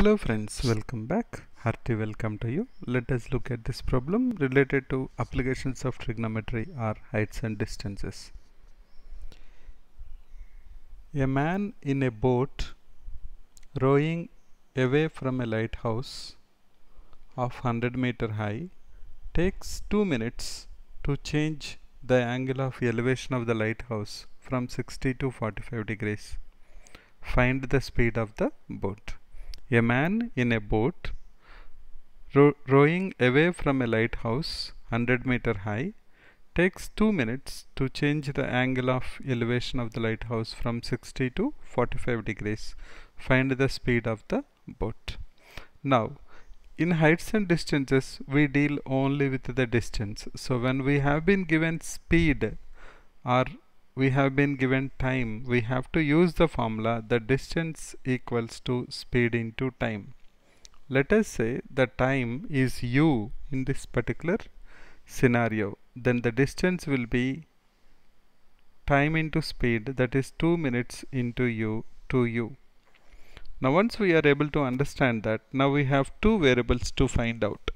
hello friends welcome back hearty welcome to you let us look at this problem related to applications of trigonometry or heights and distances a man in a boat rowing away from a lighthouse of 100 meter high takes 2 minutes to change the angle of elevation of the lighthouse from 60 to 45 degrees find the speed of the boat a man in a boat rowing away from a lighthouse 100 meter high takes 2 minutes to change the angle of elevation of the lighthouse from 60 to 45 degrees. Find the speed of the boat. Now in heights and distances we deal only with the distance. So when we have been given speed or we have been given time, we have to use the formula the distance equals to speed into time. Let us say the time is u in this particular scenario, then the distance will be time into speed that is 2 minutes into u to u. Now once we are able to understand that, now we have two variables to find out.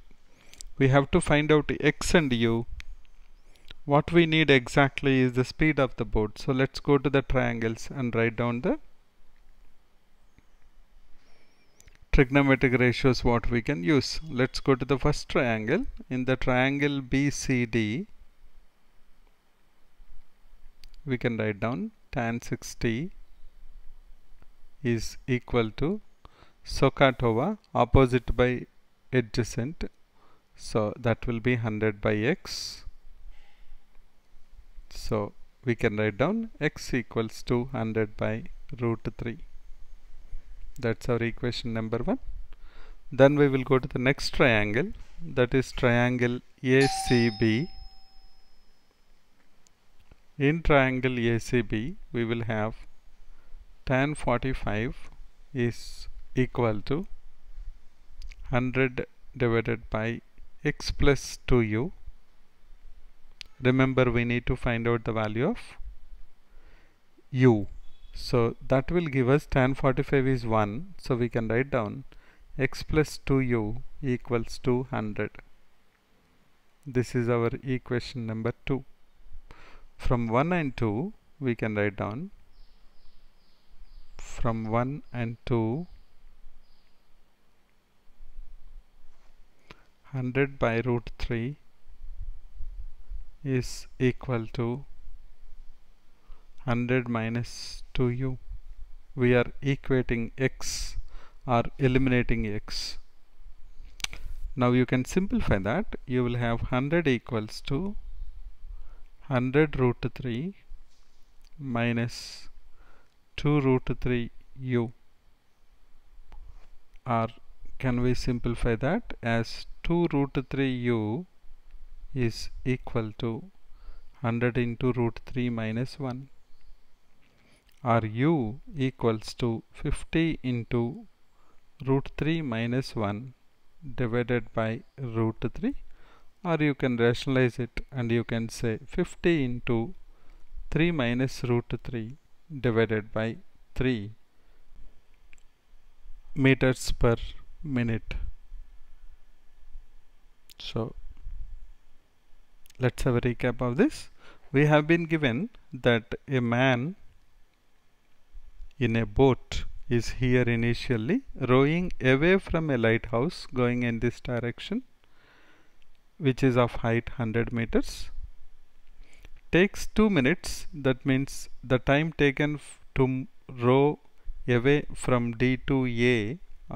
We have to find out x and u what we need exactly is the speed of the boat so let's go to the triangles and write down the trigonometric ratios what we can use let's go to the first triangle in the triangle BCD we can write down tan 60 is equal to socket over opposite by adjacent so that will be 100 by x so we can write down x equals 200 by root 3. That's our equation number 1. Then we will go to the next triangle that is triangle ACB. In triangle ACB we will have tan 45 is equal to 100 divided by x plus 2u remember we need to find out the value of u so that will give us tan 45 is 1 so we can write down x plus 2u equals 200 this is our equation number 2 from 1 and 2 we can write down from 1 and 2 100 by root 3 is equal to 100 minus 2u. We are equating x or eliminating x. Now you can simplify that. You will have 100 equals to 100 root 3 minus 2 root 3 u or can we simplify that as 2 root 3 u is equal to 100 into root 3 minus 1 or u equals to 50 into root 3 minus 1 divided by root 3 or you can rationalize it and you can say 50 into 3 minus root 3 divided by 3 meters per minute. So let's have a recap of this we have been given that a man in a boat is here initially rowing away from a lighthouse going in this direction which is of height 100 meters takes 2 minutes that means the time taken to row away from D to A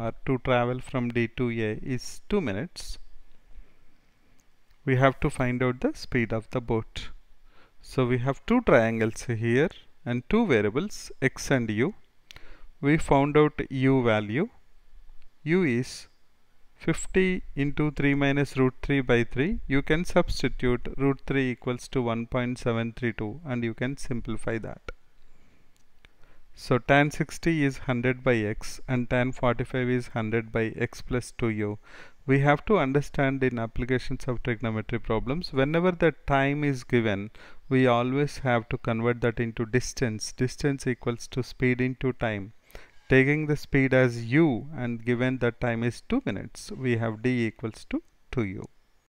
or to travel from D to A is 2 minutes we have to find out the speed of the boat. So we have two triangles here and two variables x and u. We found out u value. u is 50 into 3 minus root 3 by 3. You can substitute root 3 equals to 1.732 and you can simplify that. So tan 60 is 100 by x and tan 45 is 100 by x plus 2u we have to understand in applications of trigonometry problems whenever the time is given we always have to convert that into distance distance equals to speed into time taking the speed as u and given that time is 2 minutes we have d equals to 2u